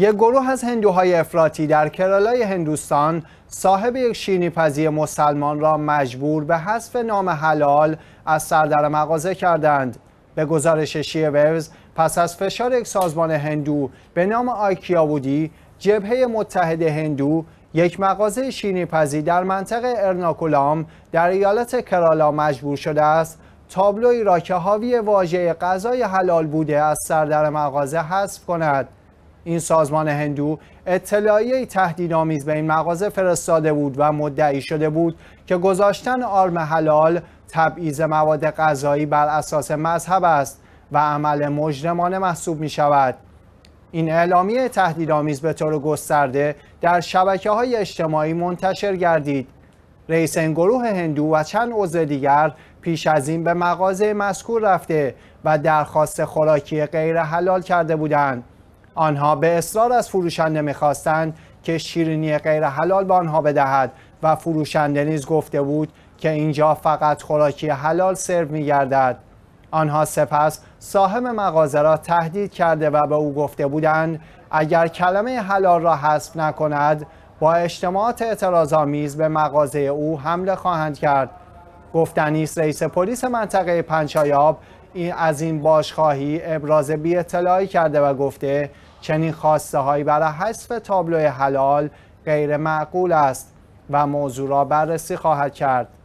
یک گروه از هندوهای افراطی در کرالای هندوستان صاحب یک شینیپزی مسلمان را مجبور به حذف نام حلال از سردر مغازه کردند به گزارش ووز پس از فشار یک سازمان هندو به نام آیکیاودی جبهه متحد هندو یک مغازه شینیپزی در منطقه ارناکولام در ایالت کرالا مجبور شده است تابلوی را که حاوی واژه غذای حلال بوده از سردر مغازه حذف کند این سازمان هندو اطلاعیه تهدیدآمیز به این مغازه فرستاده بود و مدعی شده بود که گذاشتن آرم حلال تبعیض مواد غذایی بر اساس مذهب است و عمل مجرمانه محسوب می شود. این اعلامیه تهدیدآمیز به طور گسترده در شبکه های اجتماعی منتشر گردید. رئیس این گروه هندو و چند عضو دیگر پیش از این به مغازه مذکور رفته و درخواست خوراکی غیر حلال کرده بودند. آنها به اصرار از فروشنده میخواستند که شیرینی غیر حلال به آنها بدهد و فروشنده نیز گفته بود که اینجا فقط خوراکی حلال سرو میگردد آنها سپس صاحب مغازه را تهدید کرده و به او گفته بودند اگر کلمه حلال را حذف نکند با اجتماعات اعتراضآمیز به مغازه او حمله خواهند کرد گفتنی رئیس پلیس منطقه پنچایاب این از این باشخواهی ابراز بی اطلاعی کرده و گفته چنین خواسته هایی برای حذف تابلو حلال غیر معقول است و موضوع را بررسی خواهد کرد